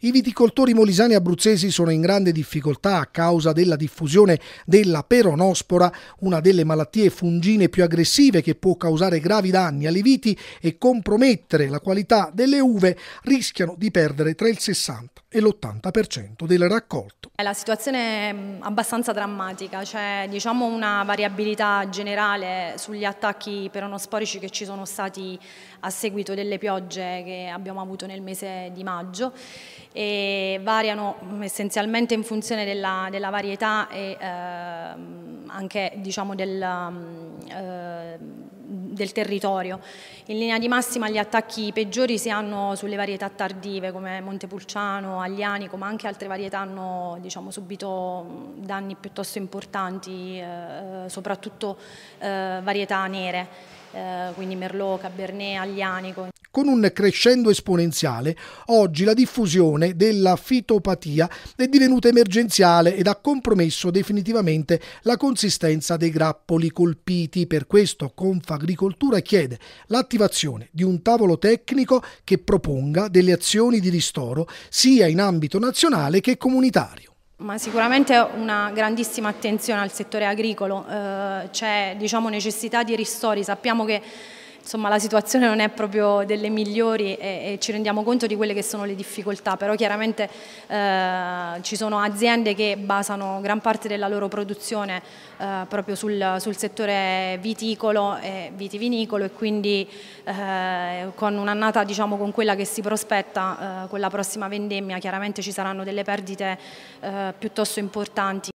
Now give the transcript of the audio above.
I viticoltori molisani abruzzesi sono in grande difficoltà a causa della diffusione della peronospora, una delle malattie fungine più aggressive che può causare gravi danni alle viti e compromettere la qualità delle uve, rischiano di perdere tra il 60 e l'80% del raccolto. La situazione è mm, abbastanza drammatica, c'è cioè, diciamo una variabilità generale sugli attacchi peronosporici che ci sono stati a seguito delle piogge che abbiamo avuto nel mese di maggio e variano mm, essenzialmente in funzione della, della varietà e eh, anche diciamo del... Eh, del territorio. In linea di massima gli attacchi peggiori si hanno sulle varietà tardive come Montepulciano, Aglianico, ma anche altre varietà hanno diciamo, subito danni piuttosto importanti, eh, soprattutto eh, varietà nere, eh, quindi Merlot, Cabernet, Aglianico con un crescendo esponenziale, oggi la diffusione della fitopatia è divenuta emergenziale ed ha compromesso definitivamente la consistenza dei grappoli colpiti. Per questo Confagricoltura chiede l'attivazione di un tavolo tecnico che proponga delle azioni di ristoro sia in ambito nazionale che comunitario. Ma sicuramente una grandissima attenzione al settore agricolo, eh, c'è diciamo, necessità di ristori, sappiamo che insomma, la situazione non è proprio delle migliori e, e, ci rendiamo conto di quelle che sono le difficoltà, però chiaramente eh, ci sono aziende che basano gran parte della loro produzione eh, proprio sul, sul, settore viticolo e vitivinicolo e quindi eh, con un'annata diciamo, con quella che si prospetta eh, con la prossima vendemmia chiaramente ci saranno delle perdite eh, piuttosto importanti.